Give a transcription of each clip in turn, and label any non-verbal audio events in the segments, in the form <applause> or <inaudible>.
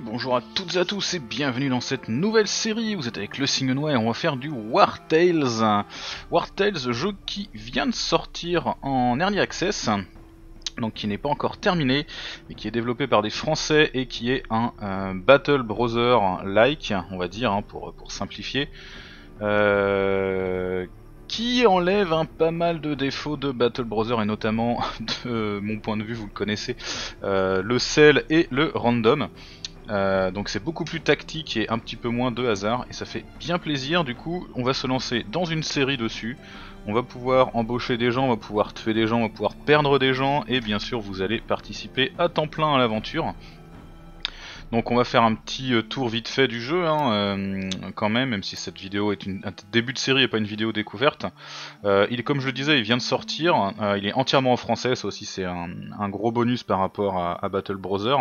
bonjour à toutes et à tous et bienvenue dans cette nouvelle série, vous êtes avec le et on va faire du War Tales. War Tales, jeu qui vient de sortir en Early Access, donc qui n'est pas encore terminé, mais qui est développé par des Français et qui est un euh, Battle Brother-like, on va dire, hein, pour, simplifier. Euh, qui enlève un pas mal de défauts de Battle Brother et notamment <laughs> de mon point de vue vous le connaissez euh, le sel et le random euh, donc c'est beaucoup plus tactique et un petit peu moins de hasard et ça fait bien plaisir du coup on va se lancer dans une série dessus on va pouvoir embaucher des gens, on va pouvoir tuer des gens, on va pouvoir perdre des gens et bien sûr vous allez participer à temps plein à l'aventure donc on va faire un petit euh, tour vite fait du jeu, hein, euh, quand même, même si cette vidéo est un début de série et pas une vidéo découverte. Euh, il est comme je le disais, il vient de sortir, il est entièrement en français, ça aussi c'est un, gros bonus par rapport à, Battle Brother.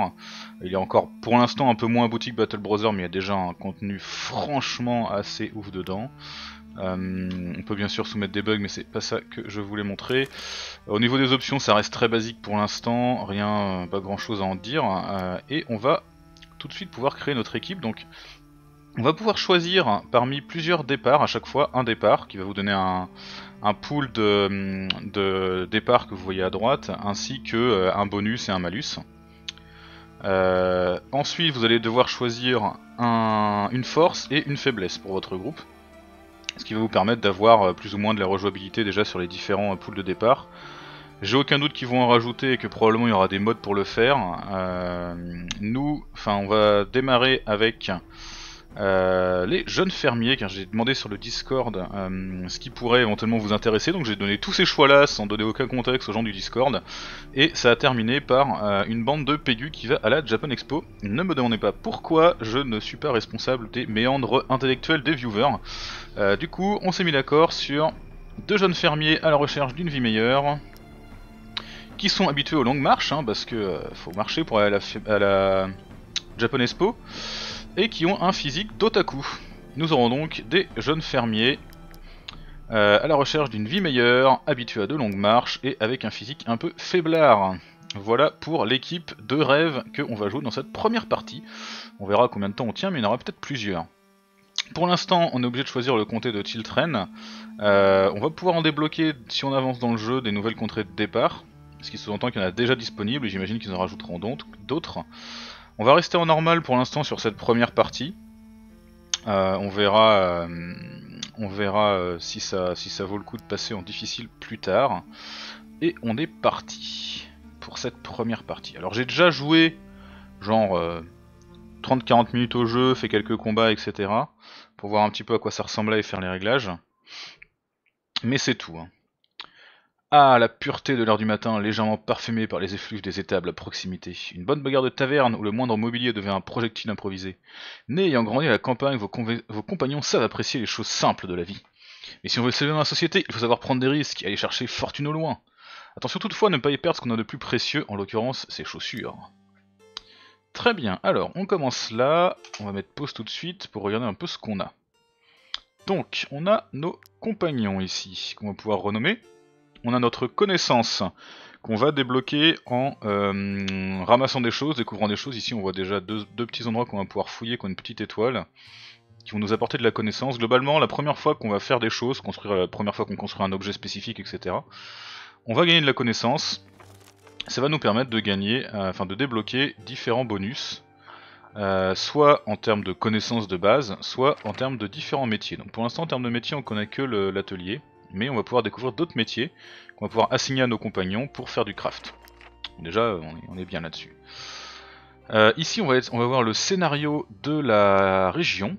Il est encore pour l'instant un peu moins boutique que Battle Brother, mais il y a déjà un contenu franchement assez ouf dedans. on peut bien sûr soumettre des bugs, mais c'est pas ça que je voulais montrer. Au niveau des options, ça reste très basique pour l'instant, rien, pas grand chose à en dire. et on va tout de suite pouvoir créer notre équipe. Donc on va pouvoir choisir parmi plusieurs départs, à chaque fois un départ qui va vous donner un, pool de, départ que vous voyez à droite, ainsi que euh, un bonus et un malus. Euh, ensuite vous allez devoir choisir une force et une faiblesse pour votre groupe, ce qui va vous permettre d'avoir euh, plus ou moins de la rejouabilité déjà sur les différents pools de départ, j'ai aucun doute qu'ils vont en rajouter et que probablement il y aura des modes pour le faire. Euh, nous, enfin, on va démarrer avec euh, les jeunes fermiers, car j'ai demandé sur le Discord euh, ce qui pourrait éventuellement vous intéresser. Donc j'ai donné tous ces choix-là sans donner aucun contexte aux gens du Discord. Et ça a terminé par une bande de Pégu qui va à la Japan Expo. Ne me demandez pas pourquoi, je ne suis pas responsable des méandres intellectuels des viewers. du coup, on s'est mis d'accord sur deux jeunes fermiers à la recherche d'une vie meilleure qui sont habitués aux longues marches, hein, parce que euh, faut marcher pour aller à la, la Japan Expo, et qui ont un physique d'otaku. Nous aurons donc des jeunes fermiers euh, à la recherche d'une vie meilleure, habitués à de longues marches et avec un physique un peu faiblard. Voilà pour l'équipe de rêve qu'on va jouer dans cette première partie. On verra combien de temps on tient, mais il y en aura peut-être plusieurs. Pour l'instant, on est obligé de choisir le comté de Tiltren. Euh, on va pouvoir en débloquer, si on avance dans le jeu, des nouvelles contrées de départ ce qui sous-entend qu'il y en a déjà disponible, et j'imagine qu'ils en rajouteront d'autres. On va rester en normal pour l'instant sur cette première partie. Euh, on verra, euh, on verra euh, si, ça, si ça vaut le coup de passer en difficile plus tard. Et on est parti pour cette première partie. Alors j'ai déjà joué genre 30-40 minutes au jeu, fait quelques combats, etc. Pour voir un petit peu à quoi ça ressemblait et faire les réglages. Mais c'est tout. Hein. Ah, la pureté de l'heure du matin, légèrement parfumée par les effluves des étables à proximité. Une bonne bagarre de taverne où le moindre mobilier devient un projectile improvisé. Né ayant grandi à la campagne, vos, compagnons savent apprécier les choses simples de la vie. Mais si on veut sauver dans la société, il faut savoir prendre des risques et aller chercher fortune au loin. Attention toutefois à ne pas y perdre ce qu'on a de plus précieux, en l'occurrence ses chaussures. Très bien, alors on commence là, on va mettre pause tout de suite pour regarder un peu ce qu'on a. Donc, on a nos compagnons ici, qu'on va pouvoir renommer on a notre connaissance qu'on va débloquer en euh, ramassant des choses, découvrant des choses. Ici, on voit déjà deux, petits endroits qu'on va pouvoir fouiller, qui une petite étoile, qui vont nous apporter de la connaissance. Globalement, la première fois qu'on va faire des choses, construire la première fois qu'on construit un objet spécifique, etc., on va gagner de la connaissance. Ça va nous permettre de gagner, euh, de débloquer différents bonus. Euh, soit en termes de connaissances de base, soit en termes de différents métiers. Donc pour l'instant en termes de métiers on connaît que l'atelier mais on va pouvoir découvrir d'autres métiers qu'on va pouvoir assigner à nos compagnons pour faire du craft. Déjà, on est, bien là-dessus. Euh, ici, on va, voir le scénario de la région,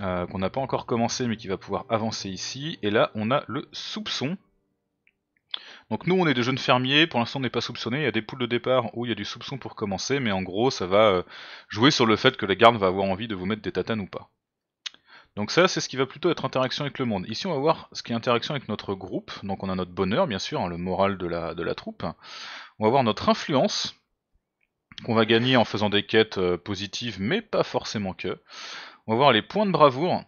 euh, qu'on n'a pas encore commencé, mais qui va pouvoir avancer ici. Et là, on a le soupçon. Donc nous, on est des jeunes fermiers, pour l'instant, on n'est pas soupçonné. Il y a des poules de départ où il y a du soupçon pour commencer, mais en gros, ça va euh, jouer sur le fait que la garde va avoir envie de vous mettre des tatanes ou pas. Donc ça, c'est ce qui va plutôt être interaction avec le monde. Ici, on va voir ce qui est interaction avec notre groupe. Donc on a notre bonheur, bien sûr, hein, le moral de la, troupe. On va voir notre influence, qu'on va gagner en faisant des quêtes euh, positives, mais pas forcément que. On va voir les points de bravoure,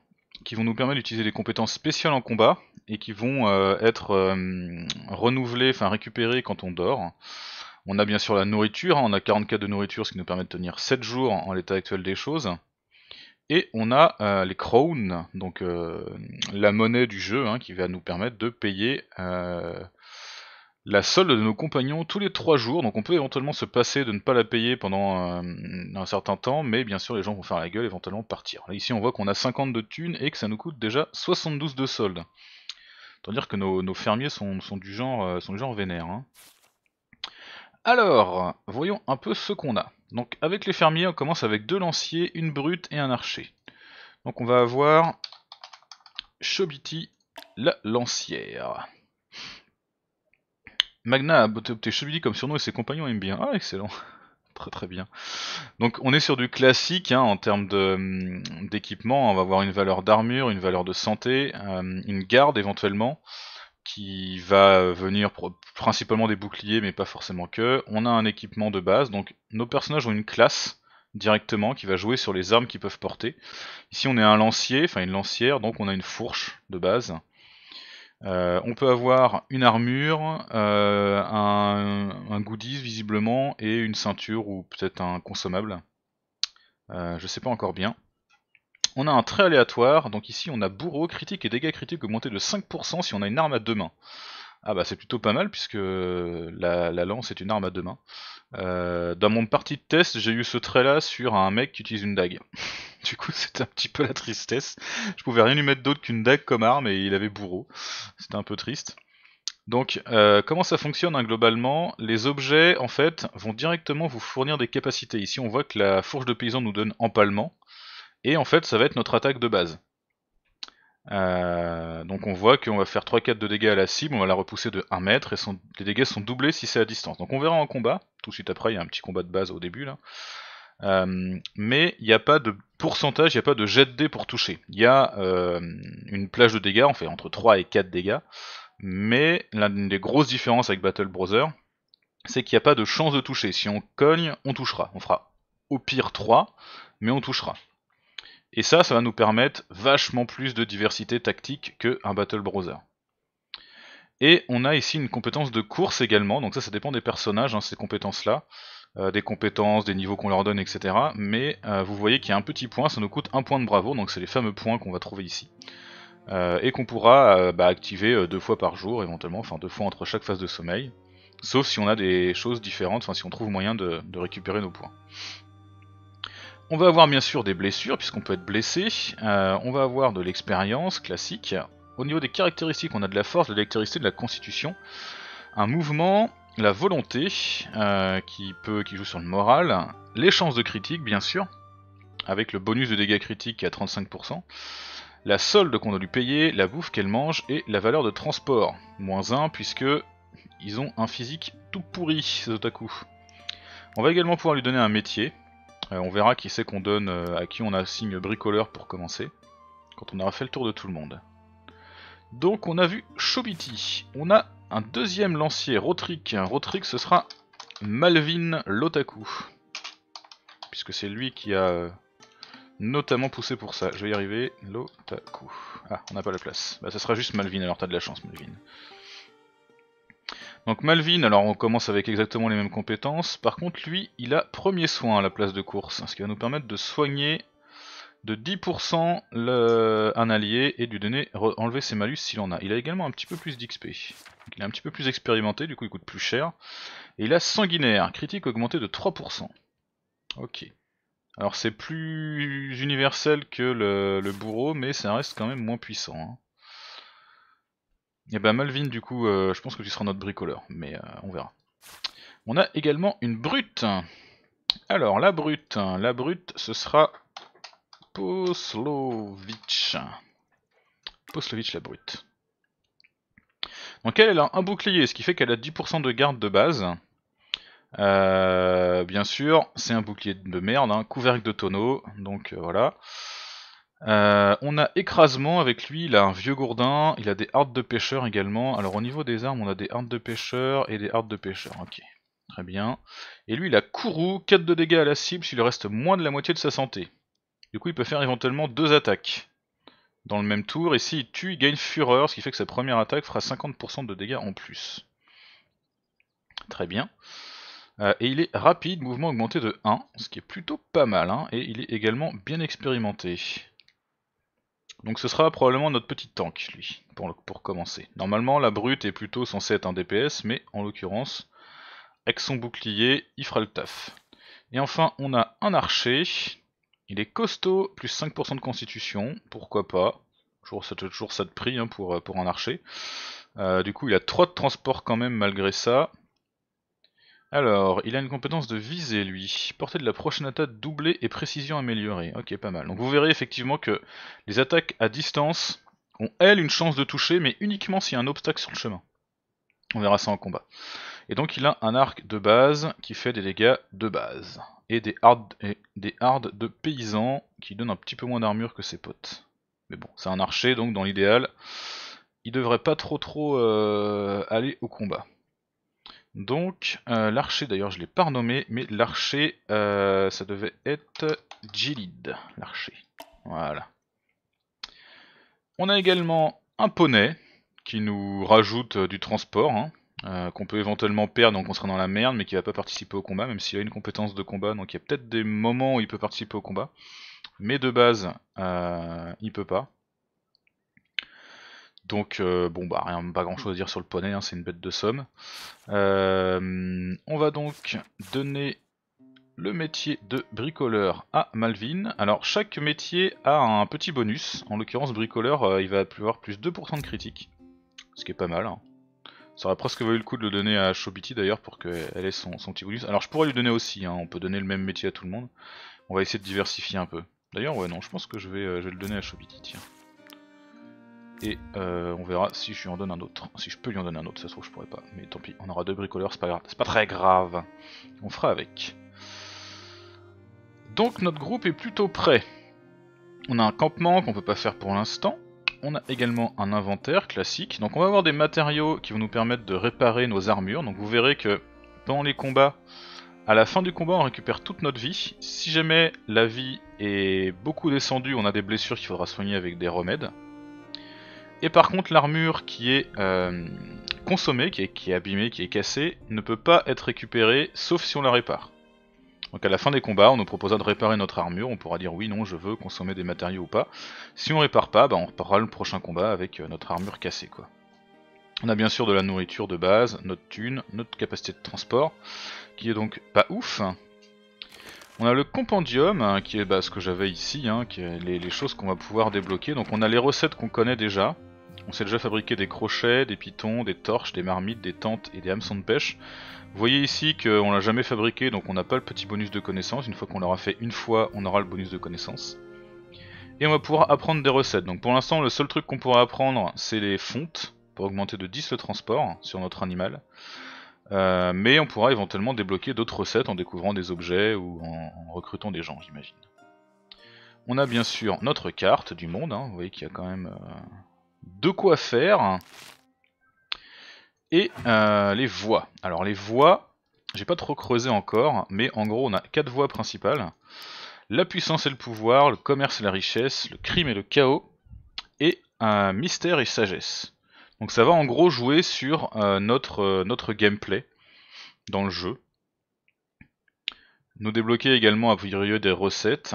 qui vont nous permettre d'utiliser des compétences spéciales en combat, et qui vont euh, être euh, renouvelés, enfin récupérées quand on dort. On a bien sûr la nourriture, hein. on a 44 de nourriture, ce qui nous permet de tenir 7 jours en l'état actuel des choses. Et on a euh, les crowns, donc euh, la monnaie du jeu, hein, qui va nous permettre de payer euh, la solde de nos compagnons tous les 3 jours. Donc on peut éventuellement se passer de ne pas la payer pendant un certain temps, mais bien sûr les gens vont faire la gueule et éventuellement partir. ici on voit qu'on a 50 de thunes et que ça nous coûte déjà 72 de solde. dire que nos, fermiers sont, du genre, sont vénère. Hein. Alors, voyons un peu ce qu'on a. Donc avec les fermiers, on commence avec deux lanciers, une brute et un archer. Donc on va avoir Chobiti, la lancière. Magna a opté Chobiti comme surnom et ses compagnons aiment bien. Ah excellent <laughs> Très très bien. Donc on est sur du classique hein, en termes hum, d'équipement. On va avoir une valeur d'armure, une valeur de santé, hum, une garde éventuellement qui va euh, venir principalement des boucliers, mais pas forcément que. On a un équipement de base, donc nos personnages ont une classe directement qui va jouer sur les armes qu'ils peuvent porter. Ici on est un lancier, enfin une lancière, donc on a une fourche de base. Euh, on peut avoir une armure, euh, un, goodies visiblement, et une ceinture ou peut-être un consommable. je je sais pas encore bien on a un trait aléatoire, donc ici on a bourreau, critique et dégâts critiques augmentés de 5% si on a une arme à deux mains. Ah bah c'est plutôt pas mal puisque la, lance est une arme à deux mains. Euh, dans mon partie de test, j'ai eu ce trait là sur un mec qui utilise une dague. <laughs> du coup c'était un petit peu la tristesse. Je pouvais rien lui mettre d'autre qu'une dague comme arme et il avait bourreau. C'était un peu triste. Donc, euh, comment ça fonctionne hein, globalement Les objets, en fait, vont directement vous fournir des capacités. Ici, on voit que la fourche de paysan nous donne empalement, et en fait, ça va être notre attaque de base. Euh, donc on voit qu'on va faire 3-4 de dégâts à la cible, on va la repousser de 1 mètre, et les dégâts sont doublés si c'est à distance. Donc on verra en combat, tout de suite après, il y a un petit combat de base au début là. Euh, mais il n'y a pas de pourcentage, il n'y a pas de jet de dés pour toucher. Il y a euh, une plage de dégâts, on fait entre 3 et 4 dégâts, mais l'une des grosses différences avec Battle Brother, c'est qu'il n'y a pas de chance de toucher. Si on cogne, on touchera. On fera au pire 3, mais on touchera. Et ça, ça va nous permettre vachement plus de diversité tactique qu'un Battle Browser. Et on a ici une compétence de course également, donc ça, ça dépend des personnages, hein, ces compétences-là, euh, des compétences, des niveaux qu'on leur donne, etc. Mais euh, vous voyez qu'il y a un petit point, ça nous coûte un point de bravo, donc c'est les fameux points qu'on va trouver ici. Euh, et qu'on pourra bah, activer deux fois par jour, éventuellement, enfin deux fois entre chaque phase de sommeil, sauf si on a des choses différentes, enfin si on trouve moyen de récupérer nos points. On va avoir bien sûr des blessures, puisqu'on peut être blessé. Euh, on va avoir de l'expérience classique. Au niveau des caractéristiques, on a de la force, de l'électricité, de la constitution. Un mouvement, la volonté, euh, qui, peut, qui joue sur le moral. Les chances de critique, bien sûr, avec le bonus de dégâts critiques à 35%. La solde qu'on doit lui payer, la bouffe qu'elle mange et la valeur de transport. Moins 1, puisque ils ont un physique tout pourri, ces otaku. On va également pouvoir lui donner un métier, euh, on verra qui c'est qu'on donne, euh, à qui on assigne bricoleur pour commencer, quand on aura fait le tour de tout le monde. Donc on a vu Chobiti, on a un deuxième lancier, Rotrick. Rotrick ce sera Malvin Lotaku, puisque c'est lui qui a euh, notamment poussé pour ça. Je vais y arriver, Lotaku. Ah, on n'a pas la place. Bah ça sera juste Malvin, alors t'as de la chance Malvin. Donc Malvin, alors on commence avec exactement les mêmes compétences. Par contre, lui, il a premier soin à la place de course, ce qui va nous permettre de soigner de 10% un allié et lui donner enlever ses malus s'il en a. Il a également un petit peu plus d'XP. Il est un petit peu plus expérimenté, du coup il coûte plus cher. Et il a sanguinaire, critique augmenté de 3%. Ok. Alors c'est plus universel que le, bourreau, mais ça reste quand même moins puissant. Hein. Et eh bah ben, Malvin du coup, euh, je pense que tu seras notre bricoleur, mais euh, on verra. On a également une brute. Alors la brute, la brute ce sera Poslovitch. Poslovitch la brute. Donc elle, a un bouclier, ce qui fait qu'elle a 10% de garde de base. Euh, bien sûr, c'est un bouclier de merde, hein, couvercle de tonneau, donc voilà. Euh, on a écrasement avec lui, il a un vieux gourdin, il a des hardes de pêcheurs également. Alors au niveau des armes, on a des hardes de pêcheurs et des hardes de pêcheurs ok. Très bien. Et lui, il a courroux, 4 de dégâts à la cible s'il reste moins de la moitié de sa santé. Du coup, il peut faire éventuellement deux attaques dans le même tour. Et s'il tue, il gagne Fureur, ce qui fait que sa première attaque fera 50% de dégâts en plus. Très bien. Euh, et il est rapide, mouvement augmenté de 1, ce qui est plutôt pas mal. Hein. et il est également bien expérimenté. Donc ce sera probablement notre petit tank, lui, pour, commencer. Normalement, la brute est plutôt censée être un DPS, mais en l'occurrence, avec son bouclier, il fera le taf. Et enfin, on a un archer. Il est costaud, plus 5% de constitution, pourquoi pas. Toujours ça, toujours ça de prix hein, pour, euh, pour un archer. Euh, du coup, il a 3 de transport quand même malgré ça. Alors, il a une compétence de visée, lui. Portée de la prochaine attaque doublée et précision améliorée. Ok, pas mal. Donc vous verrez effectivement que les attaques à distance ont, elles, une chance de toucher, mais uniquement s'il y a un obstacle sur le chemin. On verra ça en combat. Et donc il a un arc de base qui fait des dégâts de base. Et des hardes, de paysans qui donnent un petit peu moins d'armure que ses potes. Mais bon, c'est un archer, donc dans l'idéal, il devrait pas trop trop euh, aller au combat. Donc, euh, l'archer, d'ailleurs, je l'ai pas renommé, mais l'archer, euh, ça devait être Jilid, l'archer. Voilà. On a également un poney, qui nous rajoute euh, du transport, hein, qu'on peut éventuellement perdre, donc on sera dans la merde, mais qui va pas participer au combat, même s'il a une compétence de combat, donc il y a peut-être des moments où il peut participer au combat. Mais de base, il peut pas. Donc euh, bon bah rien, pas grand chose à dire sur le poney, hein, c'est une bête de somme. Euh, on va donc donner le métier de bricoleur à Malvin. Alors chaque métier a un petit bonus, en l'occurrence bricoleur euh, il va avoir plus 2% de critique, ce qui est pas mal. Hein. Ça aurait presque valu le coup de le donner à Shobiti d'ailleurs pour qu'elle ait son, son, petit bonus. Alors je pourrais lui donner aussi, hein. on peut donner le même métier à tout le monde. On va essayer de diversifier un peu. D'ailleurs ouais non, je pense que je vais, je vais le donner à Shobiti, tiens. Et euh, on verra si je lui en donne un autre. Si je peux lui en donner un autre, ça se trouve je pourrais pas. Mais tant pis, on aura deux bricoleurs, c'est pas C'est pas très grave. On fera avec. Donc notre groupe est plutôt prêt. On a un campement qu'on peut pas faire pour l'instant. On a également un inventaire classique. Donc on va avoir des matériaux qui vont nous permettre de réparer nos armures. Donc vous verrez que pendant les combats, à la fin du combat, on récupère toute notre vie. Si jamais la vie est beaucoup descendue, on a des blessures qu'il faudra soigner avec des remèdes. Et par contre, l'armure qui est euh, consommée, qui est, abîmée, qui est cassée, ne peut pas être récupérée sauf si on la répare. Donc à la fin des combats, on nous proposera de réparer notre armure, on pourra dire oui, non, je veux consommer des matériaux ou pas. Si on répare pas, bah, on reparlera le prochain combat avec euh, notre armure cassée. quoi. On a bien sûr de la nourriture de base, notre thune, notre capacité de transport, qui est donc pas ouf. On a le compendium, hein, qui est bah, ce que j'avais ici, hein, les choses qu'on va pouvoir débloquer. Donc on a les recettes qu'on connaît déjà, on s'est déjà fabriqué des crochets, des pitons, des torches, des marmites, des tentes et des hameçons de pêche. Vous voyez ici qu'on l'a jamais fabriqué, donc on n'a pas le petit bonus de connaissance. Une fois qu'on l'aura fait une fois, on aura le bonus de connaissance. Et on va pouvoir apprendre des recettes. Donc pour l'instant, le seul truc qu'on pourra apprendre, c'est les fontes, pour augmenter de 10 le transport sur notre animal. Euh, mais on pourra éventuellement débloquer d'autres recettes en découvrant des objets ou en, recrutant des gens, j'imagine. On a bien sûr notre carte du monde, hein. vous voyez qu'il y a quand même... Euh, de quoi faire. Et euh, les voies. Alors les voies, j'ai pas trop creusé encore, mais en gros on a quatre voies principales. La puissance et le pouvoir, le commerce et la richesse, le crime et le chaos, et un mystère et sagesse. Donc ça va en gros jouer sur euh, notre, euh, notre gameplay dans le jeu. Nous débloquer également à priori des recettes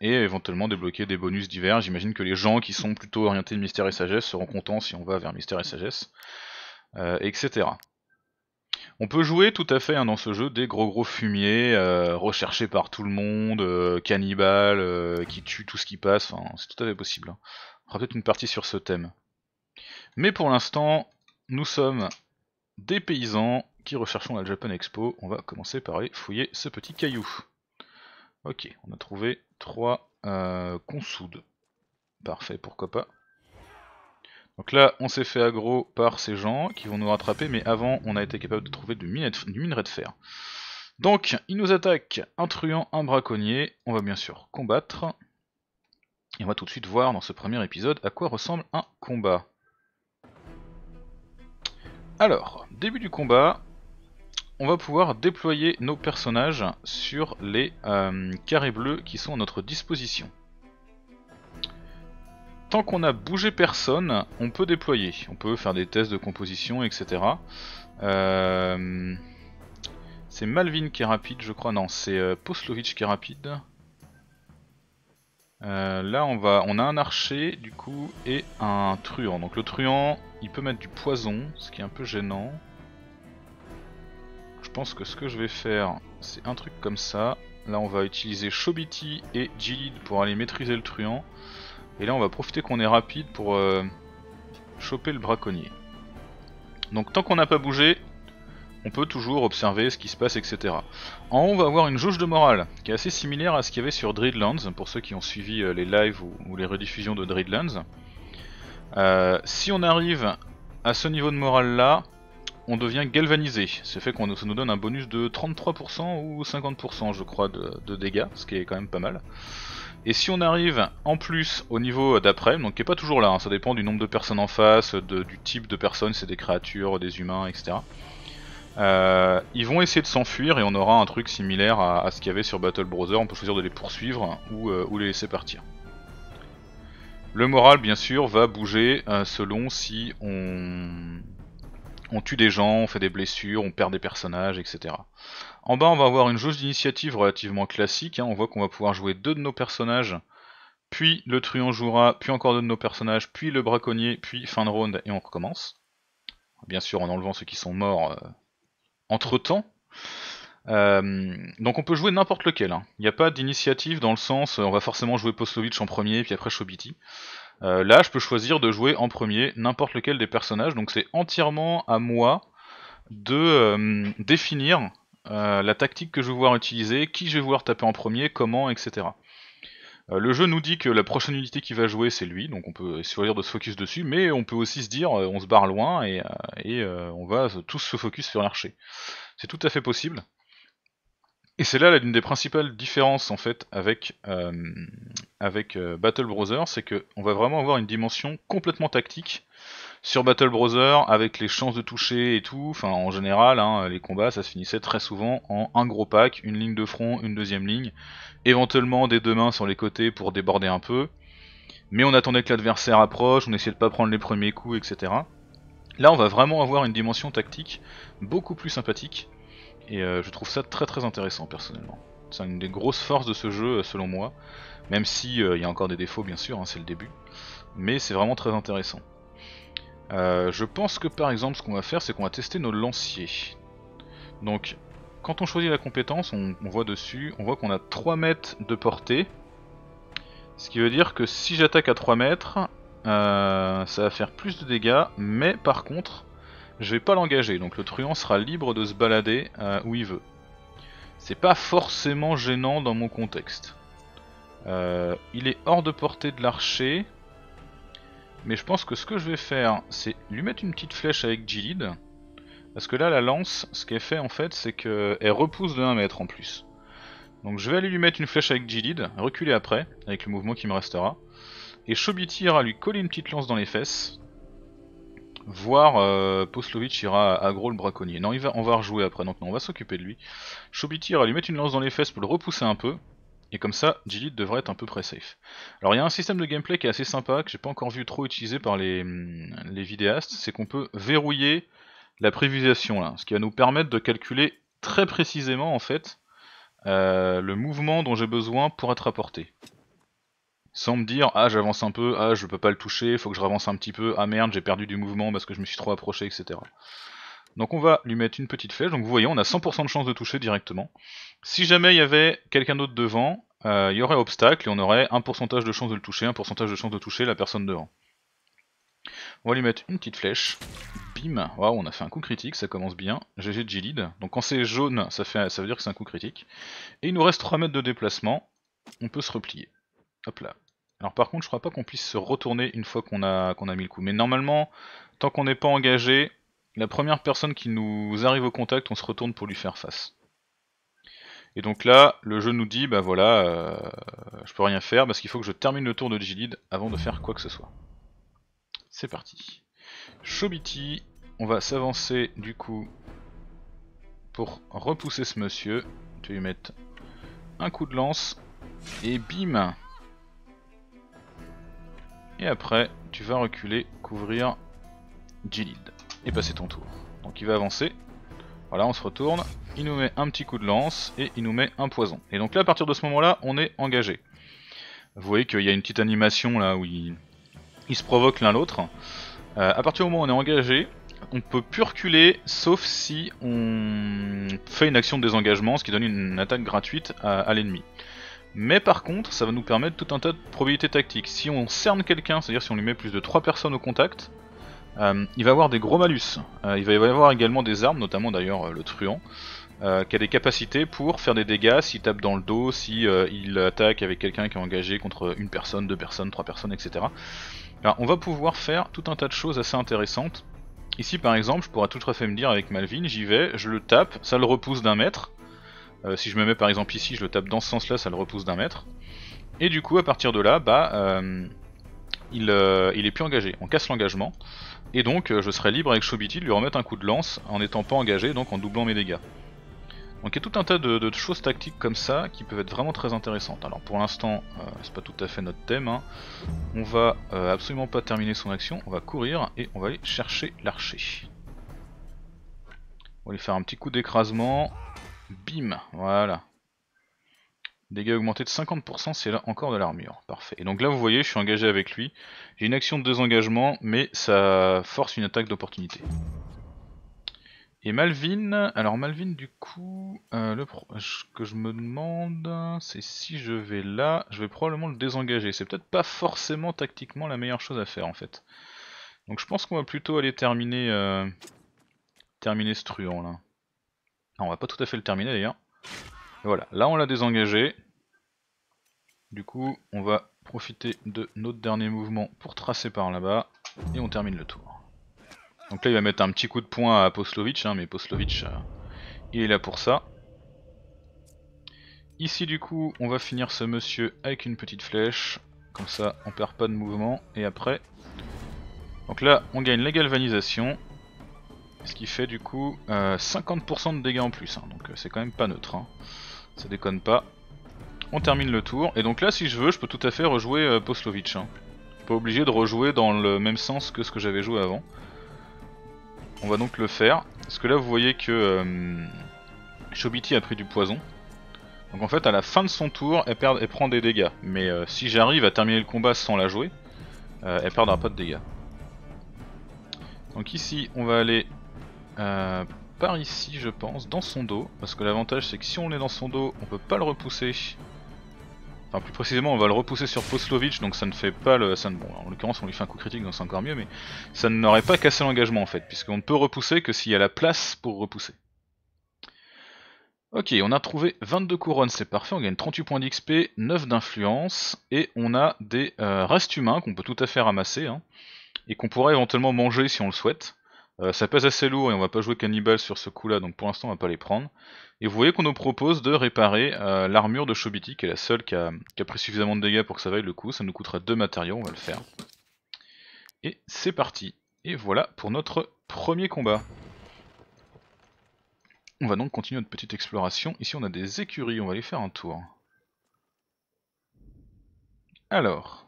et éventuellement débloquer des bonus divers. J'imagine que les gens qui sont plutôt orientés mystère et sagesse seront contents si on va vers mystère et sagesse, euh, etc. On peut jouer tout à fait hein, dans ce jeu des gros gros fumiers euh, recherchés par tout le monde, euh, cannibales qui tuent tout ce qui passe, enfin, c'est tout à fait possible. Hein. On fera peut-être une partie sur ce thème. Mais pour l'instant, nous sommes des paysans qui recherchons la Japan Expo. On va commencer par aller fouiller ce petit caillou. Ok, on a trouvé 3 euh, consoude. Parfait, pourquoi pas. Donc là, on s'est fait aggro par ces gens qui vont nous rattraper, mais avant, on a été capable de trouver du, minerai de fer. Donc, ils nous attaquent un truand, un braconnier, on va bien sûr combattre. Et on va tout de suite voir dans ce premier épisode à quoi ressemble un combat. Alors, début du combat, on va pouvoir déployer nos personnages sur les euh, carrés bleus qui sont à notre disposition. Tant qu'on a bougé personne, on peut déployer. On peut faire des tests de composition, etc. Euh, c'est Malvin qui est rapide, je crois. Non, c'est euh, Poslovich qui est rapide. là, on, va, on a un archer, du coup, et un truand. Donc le truand, il peut mettre du poison, ce qui est un peu gênant. Je pense que ce que je vais faire, c'est un truc comme ça. Là, on va utiliser Shobiti et Jilid pour aller maîtriser le truand. Et là, on va profiter qu'on est rapide pour euh, choper le braconnier. Donc tant qu'on n'a pas bougé, on peut toujours observer ce qui se passe, etc. En haut, on va avoir une jauge de morale, qui est assez similaire à ce qu'il y avait sur Dreadlands, pour ceux qui ont suivi euh, les lives ou, les rediffusions de Dreadlands. Euh, si on arrive à ce niveau de morale là, on devient galvanisé. C'est fait qu'on nous donne un bonus de 33% ou 50% je crois de, dégâts, ce qui est quand même pas mal. Et si on arrive en plus au niveau d'après, donc qui est pas toujours là, hein, ça dépend du nombre de personnes en face, du type de personnes, c'est des créatures, des humains, etc. Euh, ils vont essayer de s'enfuir et on aura un truc similaire à, ce qu'il y avait sur Battle Brother, on peut choisir de les poursuivre ou, euh, les laisser partir. Le moral bien sûr va bouger euh, selon si on on tue des gens, on fait des blessures, on perd des personnages, etc. En bas, on va avoir une jauge d'initiative relativement classique. Hein. On voit qu'on va pouvoir jouer deux de nos personnages, puis le truand jouera, puis encore deux de nos personnages, puis le braconnier, puis fin de round, et on recommence. Bien sûr, en enlevant ceux qui sont morts euh, entre-temps. Euh, donc on peut jouer n'importe lequel. Hein. Il n'y a pas d'initiative dans le sens, euh, on va forcément jouer Poslovitch en premier, puis après Chobiti. Euh, là, je peux choisir de jouer en premier n'importe lequel des personnages, donc c'est entièrement à moi de euh, définir euh, la tactique que je vais voir utiliser, qui je vais vouloir taper en premier, comment, etc. le jeu nous dit que la prochaine unité qui va jouer c'est lui, donc on peut choisir de se focus dessus, mais on peut aussi se dire on se barre loin et, on va tous se focus sur l'archer. C'est tout à fait possible. Et c'est là l'une des principales différences en fait avec, avec euh, Battle Brother, c'est qu'on va vraiment avoir une dimension complètement tactique sur Battle Brother, avec les chances de toucher et tout, enfin en général, hein, les combats ça se finissait très souvent en un gros pack, une ligne de front, une deuxième ligne, éventuellement des deux mains sur les côtés pour déborder un peu, mais on attendait que l'adversaire approche, on essayait de pas prendre les premiers coups, etc. Là on va vraiment avoir une dimension tactique beaucoup plus sympathique, et euh, je trouve ça très très intéressant personnellement. C'est une des grosses forces de ce jeu euh, selon moi, même si euh, il y a encore des défauts bien sûr, hein, c'est le début. Mais c'est vraiment très intéressant. Euh, je pense que par exemple ce qu'on va faire c'est qu'on va tester nos lanciers. Donc quand on choisit la compétence, on, voit dessus, on voit qu'on a 3 mètres de portée. Ce qui veut dire que si j'attaque à 3 mètres, euh, ça va faire plus de dégâts, mais par contre, je vais pas l'engager. Donc le truand sera libre de se balader où il veut. C'est pas forcément gênant dans mon contexte. Euh, il est hors de portée de l'archer. Mais je pense que ce que je vais faire, c'est lui mettre une petite flèche avec Jilid. Parce que là, la lance, ce qu'elle fait en fait, c'est qu'elle repousse de 1 mètre en plus. Donc je vais aller lui mettre une flèche avec Jilid, reculer après, avec le mouvement qui me restera. Et Shobiti ira lui coller une petite lance dans les fesses. Voir euh, Poslovitch ira aggro le braconnier. Non, il va, on va rejouer après, donc non, on va s'occuper de lui. Shobiti ira lui mettre une lance dans les fesses pour le repousser un peu. Et comme ça, Gilit devrait être un peu près safe. Alors il y a un système de gameplay qui est assez sympa, que j'ai pas encore vu trop utilisé par les, hum, vidéastes, c'est qu'on peut verrouiller la prévisation là, ce qui va nous permettre de calculer très précisément en fait euh, le mouvement dont j'ai besoin pour être apporté. Sans me dire ah j'avance un peu, ah je peux pas le toucher, faut que je ravance un petit peu, ah merde j'ai perdu du mouvement parce que je me suis trop approché, etc. Donc on va lui mettre une petite flèche, donc vous voyez on a 100% de chance de toucher directement. Si jamais il y avait quelqu'un d'autre devant, euh, il y aurait obstacle et on aurait un pourcentage de chance de le toucher, un pourcentage de chance de toucher la personne devant. On va lui mettre une petite flèche. Bim Waouh, on a fait un coup critique, ça commence bien. GG de g Donc quand c'est jaune, ça, fait, ça veut dire que c'est un coup critique. Et il nous reste 3 mètres de déplacement. On peut se replier. Hop là. Alors par contre, je crois pas qu'on puisse se retourner une fois qu'on a, qu'on a mis le coup. Mais normalement, tant qu'on n'est pas engagé, la première personne qui nous arrive au contact, on se retourne pour lui faire face. Et donc là, le jeu nous dit, bah voilà, euh, je peux rien faire parce qu'il faut que je termine le tour de Gilid avant de faire quoi que ce soit. C'est parti. Chobiti, on va s'avancer du coup pour repousser ce monsieur. Tu lui mettre un coup de lance et bim Et après, tu vas reculer, couvrir Gilid et passer bah, ton tour. Donc il va avancer. Voilà, on se retourne. Il nous met un petit coup de lance et il nous met un poison. Et donc là, à partir de ce moment-là, on est engagé. Vous voyez qu'il y a une petite animation là où ils, se provoquent l'un l'autre. Euh, à partir du moment où on est engagé, on peut plus reculer sauf si on fait une action de désengagement, ce qui donne une attaque gratuite à, à l'ennemi. Mais par contre, ça va nous permettre tout un tas de probabilités tactiques. Si on cerne quelqu'un, c'est-à-dire si on lui met plus de 3 personnes au contact, euh, il va avoir des gros malus. Euh, il va y avoir également des armes, notamment d'ailleurs euh, le truand, qui a des capacités pour faire des dégâts s'il tape dans le dos, s'il il attaque avec quelqu'un qui est engagé contre une personne, deux personnes, trois personnes, etc. Alors, on va pouvoir faire tout un tas de choses assez intéressantes. Ici par exemple, je pourrais tout à fait me dire avec Malvin, j'y vais, je le tape, ça le repousse d'un mètre. si je me mets par exemple ici, je le tape dans ce sens là, ça le repousse d'un mètre. Et du coup à partir de là, bah... Il, il, est plus engagé. On casse l'engagement. Et donc euh, je serai libre avec Shobiti de lui remettre un coup de lance en n'étant pas engagé, donc en doublant mes dégâts. Donc il y a tout un tas de, choses tactiques comme ça qui peuvent être vraiment très intéressantes. Alors pour l'instant, euh, c'est pas tout à fait notre thème. Hein. On va euh, absolument pas terminer son action, on va courir et on va aller chercher l'archer. On va lui faire un petit coup d'écrasement. Bim, voilà. Dégâts augmentés de 50%, c'est là encore de l'armure. Parfait. Et donc là, vous voyez, je suis engagé avec lui. J'ai une action de désengagement mais ça force une attaque d'opportunité. Et Malvin, alors Malvin, du coup, euh, le ce que je me demande, c'est si je vais là, je vais probablement le désengager. C'est peut-être pas forcément tactiquement la meilleure chose à faire en fait. Donc je pense qu'on va plutôt aller terminer, euh, terminer ce truand là. on va pas tout à fait le terminer d'ailleurs. Voilà, là on l'a désengagé. Du coup, on va profiter de notre dernier mouvement pour tracer par là-bas. Et on termine le tour. Donc là, il va mettre un petit coup de poing à Poslovic, hein, mais Poslovic, euh, il est là pour ça. Ici, du coup, on va finir ce monsieur avec une petite flèche. Comme ça, on perd pas de mouvement. Et après... Donc là, on gagne la galvanisation. Ce qui fait, du coup, 50% euh, de dégâts en plus. Hein. donc euh, c'est quand même pas neutre. Hein. Ça déconne pas. On termine le tour. Et donc là, si je veux, je peux tout à fait rejouer euh, Poslovitch. Hein. pas obligé de rejouer dans le même sens que ce que j'avais joué avant. On va donc le faire. Parce que là, vous voyez que euh, a pris du poison. Donc en fait, à la fin de son tour, elle, perd, prend des dégâts. Mais euh, si j'arrive à terminer le combat sans la jouer, euh, elle perdra pas de dégâts. Donc ici, on va aller par ici, je pense, dans son dos. Parce que l'avantage, c'est que si on est dans son dos, on peut pas le repousser. Enfin, plus précisément, on va le repousser sur Poslovitch, donc ça ne fait pas le... Bon, en l'occurrence, on lui fait un coup critique, donc c'est encore mieux, mais ça n'aurait pas cassé l'engagement, en fait, puisqu'on ne peut repousser que s'il y a la place pour repousser. Ok, on a trouvé 22 couronnes, c'est parfait, on gagne 38 points d'XP, 9 d'influence, et on a des euh, restes humains qu'on peut tout à fait ramasser, hein, et qu'on pourrait éventuellement manger si on le souhaite. Euh, ça pèse assez lourd et on va pas jouer cannibale sur ce coup là, donc pour l'instant on va pas les prendre. Et vous voyez qu'on nous propose de réparer euh, l'armure de Shobiti, qui est la seule qui a, qui a, pris suffisamment de dégâts pour que ça vaille le coup. Ça nous coûtera deux matériaux, on va le faire. Et c'est parti. Et voilà pour notre premier combat. On va donc continuer notre petite exploration. Ici on a des écuries, on va aller faire un tour. Alors,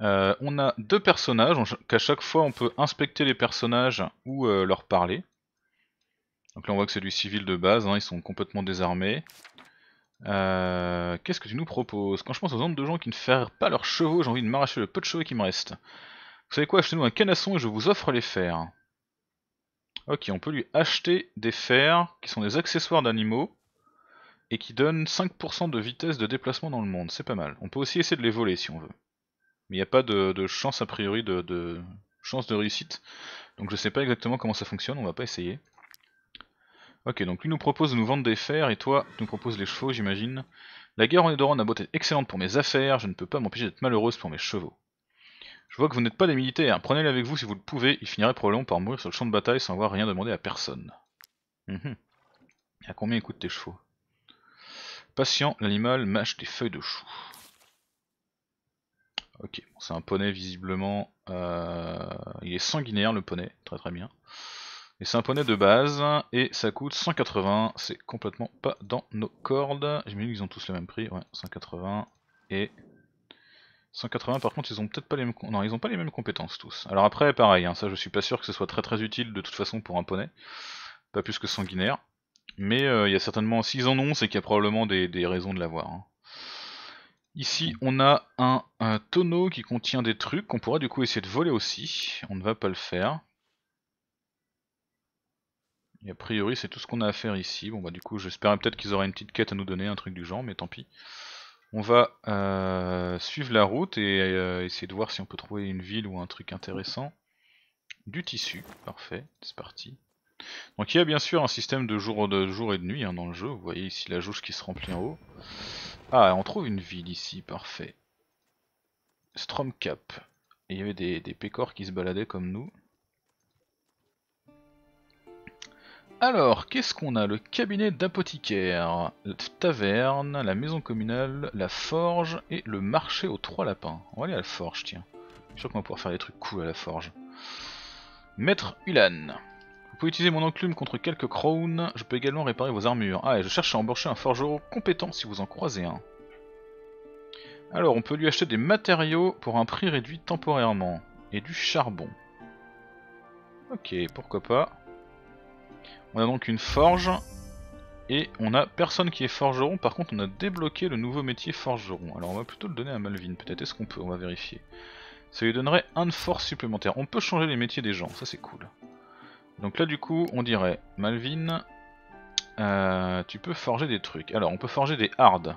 euh, on a deux personnages, qu'à chaque fois on peut inspecter les personnages ou euh, leur parler. Donc là on voit que c'est du civil de base, hein. ils sont complètement désarmés. Euh, qu'est-ce que tu nous proposes Quand je pense aux hommes de gens qui ne ferrent pas leurs chevaux, j'ai envie de m'arracher le peu de chevaux qui me reste. Vous savez quoi, achetez-nous un canasson et je vous offre les fers. Ok, on peut lui acheter des fers qui sont des accessoires d'animaux et qui donnent 5% de vitesse de déplacement dans le monde, c'est pas mal. On peut aussi essayer de les voler si on veut mais il n'y a pas de, chance a priori de, chance de réussite. Donc je sais pas exactement comment ça fonctionne, on va pas essayer. Ok, donc lui nous propose de nous vendre des fers et toi tu nous proposes les chevaux, j'imagine. La guerre en Edoran a beau être excellente pour mes affaires, je ne peux pas m'empêcher d'être malheureuse pour mes chevaux. Je vois que vous n'êtes pas des militaires, prenez-les avec vous si vous le pouvez, il finiraient probablement par mourir sur le champ de bataille sans avoir rien demandé à personne. y mhm. À combien écoute tes chevaux Patient, l'animal mâche des feuilles de chou ok, c'est un poney visiblement. Euh, il est sanguinaire le poney, très très bien. Et c'est un poney de base, et ça coûte 180, c'est complètement pas dans nos cordes. J'imagine qu'ils ont tous le même prix, ouais, 180 et 180 par contre ils ont peut-être pas les mêmes non ils ont pas les mêmes compétences tous. Alors après pareil, hein, ça je suis pas sûr que ce soit très très utile de toute façon pour un poney, pas plus que sanguinaire. Mais euh, il y a certainement, s'ils en ont, c'est qu'il y a probablement des, raisons de l'avoir. Hein. Ici, on a un, tonneau qui contient des trucs qu'on pourra du coup essayer de voler aussi. On ne va pas le faire. Et a priori, c'est tout ce qu'on a à faire ici. Bon bah du coup, j'espérais peut-être qu'ils auraient une petite quête à nous donner, un truc du genre, mais tant pis. On va euh, suivre la route et euh, essayer de voir si on peut trouver une ville ou un truc intéressant. Du tissu, parfait, c'est parti. Donc il y a bien sûr un système de jour, de jour et de nuit hein, dans le jeu, vous voyez ici la jauge qui se remplit en haut. Ah, on trouve une ville ici, parfait. Stromcap. Il y avait des, des pécores qui se baladaient comme nous. Alors, qu'est-ce qu'on a Le cabinet d'apothicaire, la taverne, la maison communale, la forge et le marché aux trois lapins. On va aller à la forge, tiens. Je suis sûr qu'on va pouvoir faire des trucs cool à la forge. Maître Ulan. Vous pouvez utiliser mon enclume contre quelques crowns, je peux également réparer vos armures. Ah, et je cherche à embaucher un forgeron compétent si vous en croisez un. Alors, on peut lui acheter des matériaux pour un prix réduit temporairement. Et du charbon. Ok, pourquoi pas. On a donc une forge. Et on a personne qui est forgeron, par contre on a débloqué le nouveau métier forgeron. Alors on va plutôt le donner à Malvin, peut-être, est-ce qu'on peut On va vérifier. Ça lui donnerait un de force supplémentaire. On peut changer les métiers des gens, ça c'est cool. Donc là du coup on dirait Malvin, euh, tu peux forger des trucs. Alors on peut forger des hardes.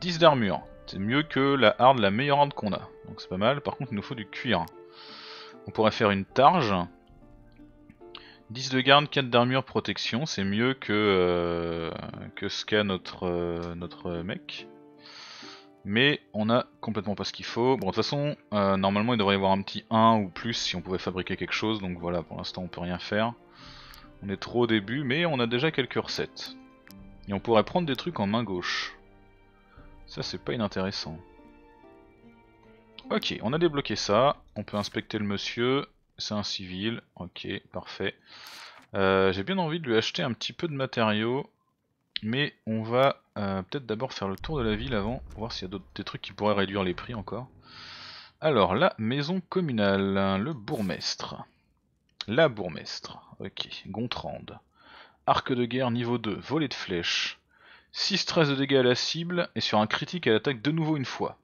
10 d'armure, c'est mieux que la harde, la meilleure hard qu'on a. Donc c'est pas mal, par contre il nous faut du cuir. On pourrait faire une targe. 10 de garde, 4 d'armure, protection, c'est mieux que, euh, que ce qu'a notre, euh, notre mec. Mais on a complètement pas ce qu'il faut. Bon, de toute façon, euh, normalement il devrait y avoir un petit 1 ou plus si on pouvait fabriquer quelque chose. Donc voilà, pour l'instant on peut rien faire. On est trop au début, mais on a déjà quelques recettes. Et on pourrait prendre des trucs en main gauche. Ça c'est pas inintéressant. Ok, on a débloqué ça. On peut inspecter le monsieur. C'est un civil. Ok, parfait. Euh, j'ai bien envie de lui acheter un petit peu de matériaux. Mais on va euh, peut-être d'abord faire le tour de la ville avant, voir s'il y a des trucs qui pourraient réduire les prix encore. Alors, la maison communale, le bourgmestre. La bourgmestre, ok, Gontrand Arc de guerre niveau 2, volée de flèche. 6-13 de dégâts à la cible, et sur un critique, elle attaque de nouveau une fois.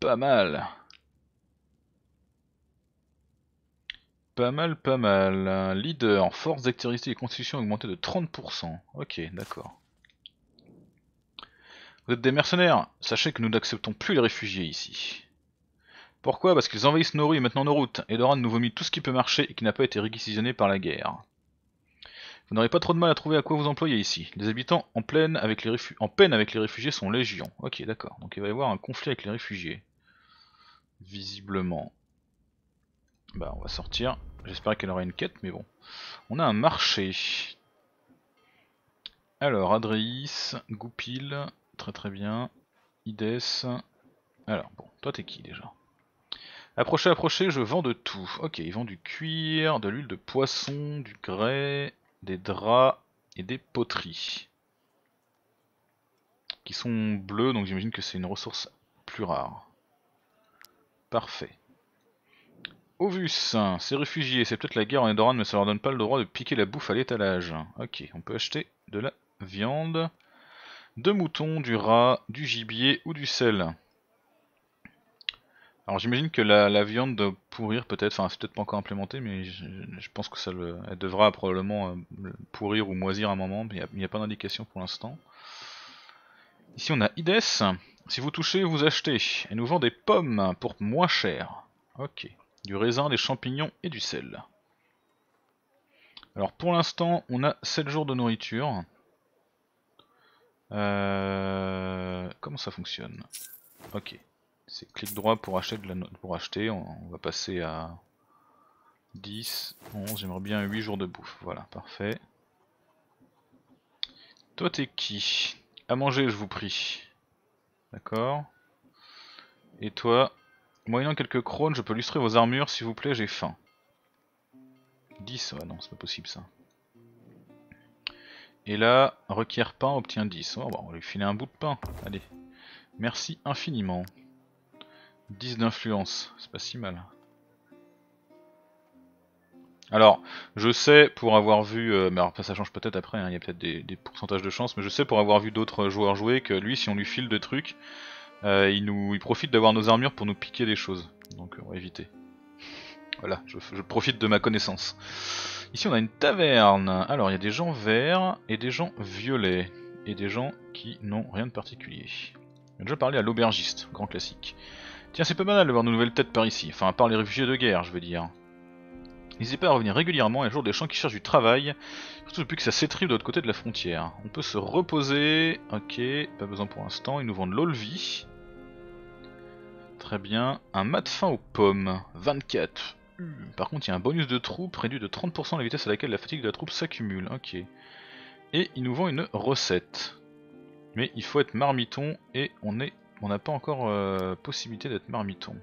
Pas mal. Pas mal, pas mal. Leader, force d'activité et constitution augmentée de 30%. Ok, d'accord des mercenaires Sachez que nous n'acceptons plus les réfugiés ici. Pourquoi Parce qu'ils envahissent nos rues et maintenant nos routes, et nous vomit tout ce qui peut marcher et qui n'a pas été réquisitionné par la guerre. Vous n'aurez pas trop de mal à trouver à quoi vous employer ici. Les habitants en, pleine avec les en peine avec les réfugiés sont légion. Ok, d'accord. Donc il va y avoir un conflit avec les réfugiés. Visiblement. Bah, on va sortir. J'espère qu'elle aura une quête, mais bon. On a un marché. Alors, Adris, Goupil, Très très bien. Ides. Alors, bon, toi t'es qui déjà Approchez, approchez, je vends de tout. Ok, ils vendent du cuir, de l'huile de poisson, du grès, des draps et des poteries. Qui sont bleus, donc j'imagine que c'est une ressource plus rare. Parfait. Ovus, ces réfugiés, c'est peut-être la guerre en Edoran, mais ça leur donne pas le droit de piquer la bouffe à l'étalage. Ok, on peut acheter de la viande de moutons, du rat, du gibier ou du sel. Alors j'imagine que la, viande doit pourrir peut-être, enfin c'est peut-être pas encore implémenté, mais je, pense que ça devra probablement euh, pourrir ou moisir à un moment, mais il n'y a, pas d'indication pour l'instant. Ici on a Ides, si vous touchez, vous achetez, elle nous vend des pommes pour moins cher. Ok, du raisin, des champignons et du sel. Alors pour l'instant on a 7 jours de nourriture, euh, comment ça fonctionne Ok. C'est clic droit pour acheter la note pour acheter. On, va passer à 10, 11, j'aimerais bien 8 jours de bouffe. Voilà, parfait. Toi t'es qui À manger je vous prie. D'accord. Et toi, moyennant quelques crônes, je peux lustrer vos armures, s'il vous plaît, j'ai faim. 10, ouais non, c'est pas possible ça. Et là, requiert pain, obtient 10. on va lui filer un bout de pain. Allez. Merci infiniment. 10 d'influence, c'est pas si mal. Alors, je sais pour avoir vu, euh, mais alors, ça change peut-être après, hein, il y a peut-être des, pourcentages de chance, mais je sais pour avoir vu d'autres joueurs jouer que lui, si on lui file des trucs, euh, il, nous, profite d'avoir nos armures pour nous piquer des choses. Donc euh, on va éviter. Voilà, je, je profite de ma connaissance. Ici on a une taverne. Alors il y a des gens verts et des gens violets. Et des gens qui n'ont rien de particulier. On a déjà parlé à l'aubergiste, grand classique. Tiens c'est pas mal de voir de nouvelles têtes par ici. Enfin à part les réfugiés de guerre je veux dire. N'hésitez pas à revenir régulièrement, un jour a toujours des gens qui cherchent du travail, surtout depuis que ça s'étripe de l'autre côté de la frontière. On peut se reposer, ok, pas besoin pour l'instant, ils nous vendent vie Très bien, un mat fin aux pommes, 24, Hmm, par contre, il y a un bonus de troupe réduit de 30% la vitesse à laquelle la fatigue de la troupe s'accumule. Ok. Et il nous vend une recette. Mais il faut être marmiton et on est, on n'a pas encore euh, possibilité d'être marmiton.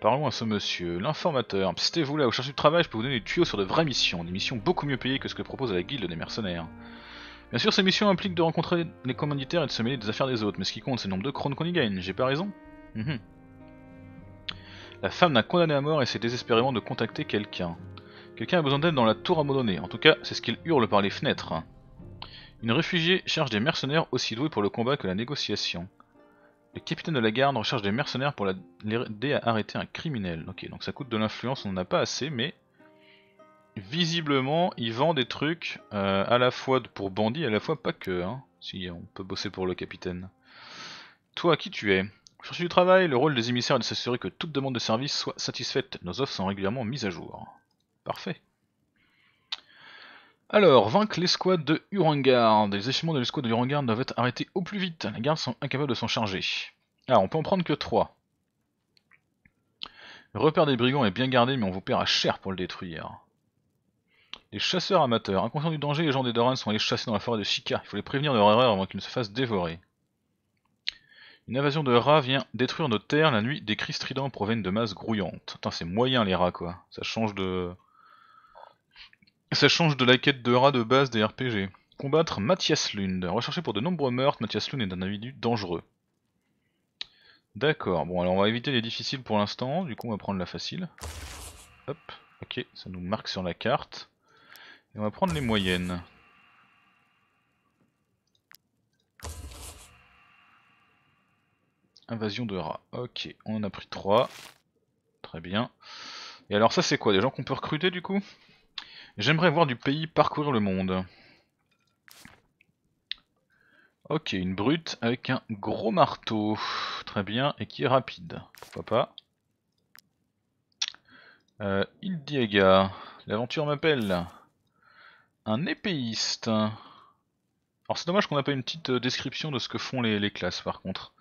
Parlons à ce monsieur, l'informateur. C'était vous là, au cherche du travail, je peux vous donner des tuyaux sur de vraies missions, des missions beaucoup mieux payées que ce que propose la guilde des mercenaires. Bien sûr, ces missions impliquent de rencontrer les commanditaires et de se mêler des affaires des autres, mais ce qui compte, c'est le nombre de crônes qu'on y gagne, j'ai pas raison mhm. La femme d'un condamné à mort essaie désespérément de contacter quelqu'un. Quelqu'un a besoin d'aide dans la tour abandonnée, en tout cas c'est ce qu'il hurle par les fenêtres. Une réfugiée cherche des mercenaires aussi doués pour le combat que la négociation. Le capitaine de la garde recherche des mercenaires pour l'aider à arrêter un criminel. Ok, donc ça coûte de l'influence, on n'en a pas assez, mais visiblement il vend des trucs euh, à la fois pour bandits, à la fois pas que, hein, si on peut bosser pour le capitaine. Toi, qui tu es Chercher du travail, le rôle des émissaires est de s'assurer que toute demande de service soit satisfaite. Nos offres sont régulièrement mises à jour. Parfait. Alors, vaincre l'escouade de Hurangard. Les échelons de l'escouade de Hurangard doivent être arrêtés au plus vite. Les gardes sont incapables de s'en charger. Alors, on peut en prendre que 3. Le repère des brigands est bien gardé, mais on vous paiera cher pour le détruire. Les chasseurs amateurs. Inconscients du danger, les gens des Dorans sont allés chasser dans la forêt de Chica. Il faut les prévenir de leur erreur avant qu'ils ne se fassent dévorer. Une invasion de rats vient détruire nos terres la nuit. Des cris stridents proviennent de masses grouillantes. Putain, c'est moyen les rats quoi. Ça change de. Ça change de la quête de rats de base des RPG. Combattre Mathias Lund. Recherché pour de nombreux meurtres, Mathias Lund est un individu dangereux. D'accord, bon alors on va éviter les difficiles pour l'instant, du coup on va prendre la facile. Hop, ok, ça nous marque sur la carte. Et on va prendre les moyennes. Invasion de rats. Ok, on en a pris 3. Très bien. Et alors ça c'est quoi Des gens qu'on peut recruter du coup J'aimerais voir du pays parcourir le monde. Ok, une brute avec un gros marteau. Très bien, et qui est rapide. Pourquoi pas euh, Il diega. l'aventure m'appelle. Un épéiste. Alors c'est dommage qu'on n'a pas une petite euh, description de ce que font les classes par contre.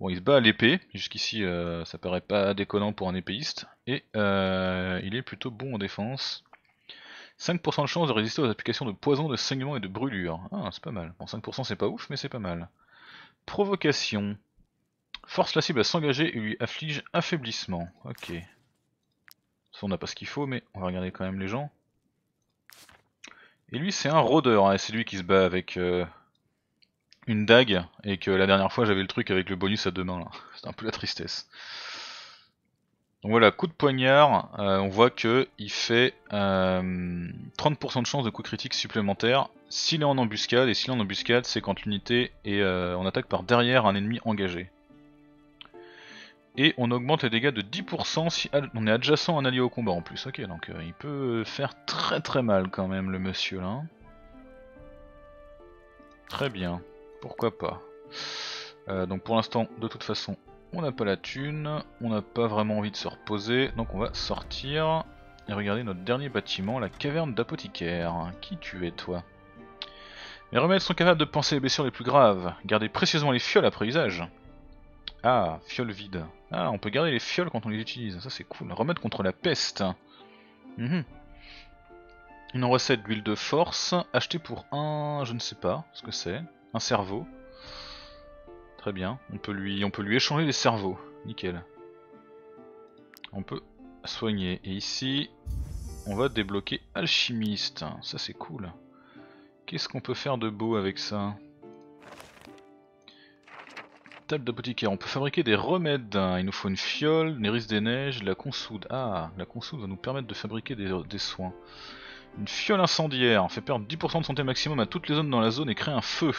Bon, il se bat à l'épée, jusqu'ici euh, ça paraît pas déconnant pour un épéiste, et euh, il est plutôt bon en défense. 5% de chance de résister aux applications de poison, de saignement et de brûlure. Ah, c'est pas mal. Bon, 5% c'est pas ouf, mais c'est pas mal. Provocation. Force la cible à s'engager et lui afflige affaiblissement. Ok. Ça, on n'a pas ce qu'il faut, mais on va regarder quand même les gens. Et lui, c'est un rôdeur, hein, c'est lui qui se bat avec... Euh, une dague et que la dernière fois j'avais le truc avec le bonus à deux mains là. <laughs> C'est un peu la tristesse. Donc voilà, coup de poignard, euh, on voit que il fait 30% euh, de chance de coup critique supplémentaire s'il est en embuscade, et s'il est en embuscade, c'est quand l'unité est on euh, en attaque par derrière un ennemi engagé. Et on augmente les dégâts de 10% si on est adjacent à un allié au combat en plus. Ok, donc il peut faire très très mal quand même le monsieur là. Très bien pourquoi pas. Euh, donc pour l'instant, de toute façon, on n'a pas la thune, on n'a pas vraiment envie de se reposer, donc on va sortir et regarder notre dernier bâtiment, la caverne d'apothicaire. Qui tu es, toi Les remèdes sont capables de penser les blessures les plus graves. Gardez précieusement les fioles après usage. Ah, fioles vides. Ah, on peut garder les fioles quand on les utilise, ça c'est cool. Remède contre la peste. Mhm. Une recette d'huile de force, achetée pour un... je ne sais pas ce que c'est un cerveau. Très bien, on peut lui, on peut lui échanger des cerveaux, nickel. On peut soigner, et ici, on va débloquer alchimiste, ça c'est cool. Qu'est-ce qu'on peut faire de beau avec ça Table d'apothicaire, on peut fabriquer des remèdes, il nous faut une fiole, néris des neiges, la consoude. Ah, la consoude va nous permettre de fabriquer des, des soins. Une fiole incendiaire fait perdre 10% de santé maximum à toutes les zones dans la zone et crée un feu.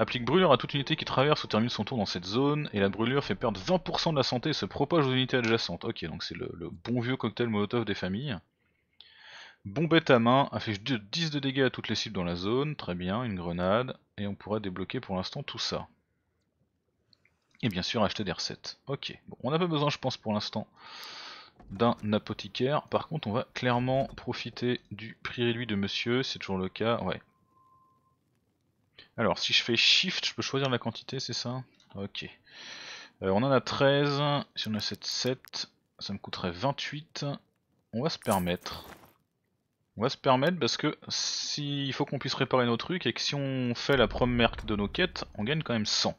Applique brûlure à toute unité qui traverse ou termine son tour dans cette zone, et la brûlure fait perdre 20% de la santé et se propage aux unités adjacentes. Ok, donc c'est le, bon vieux cocktail Molotov des familles. Bombette à main, affiche 10 de dégâts à toutes les cibles dans la zone, très bien, une grenade, et on pourra débloquer pour l'instant tout ça. Et bien sûr acheter des recettes. Ok, on n'a pas besoin je pense pour l'instant d'un apothicaire, par contre on va clairement profiter du prix réduit de monsieur, c'est toujours le cas, ouais. Alors, si je fais Shift, je peux choisir la quantité, c'est ça Ok. Euh, on en a 13, si on a 7, 7, ça me coûterait 28. On va se permettre. On va se permettre parce que s'il faut qu'on puisse réparer nos trucs et que si on fait la première de nos quêtes, on gagne quand même 100.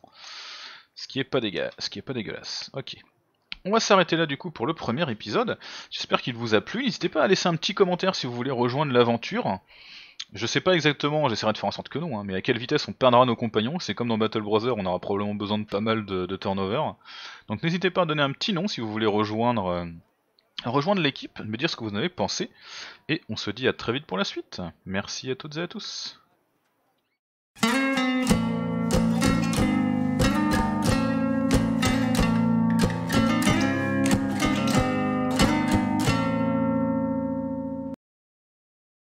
Ce qui est pas, dégueulasse. Ce qui est pas dégueulasse. Ok. On va s'arrêter là du coup pour le premier épisode. J'espère qu'il vous a plu. N'hésitez pas à laisser un petit commentaire si vous voulez rejoindre l'aventure. Je sais pas exactement, j'essaierai de faire en sorte que non, hein, mais à quelle vitesse on perdra nos compagnons, c'est comme dans Battle Brother, on aura probablement besoin de pas mal de, de turnover. Donc n'hésitez pas à donner un petit nom si vous voulez rejoindre, euh, rejoindre l'équipe, me dire ce que vous en avez pensé, et on se dit à très vite pour la suite. Merci à toutes et à tous.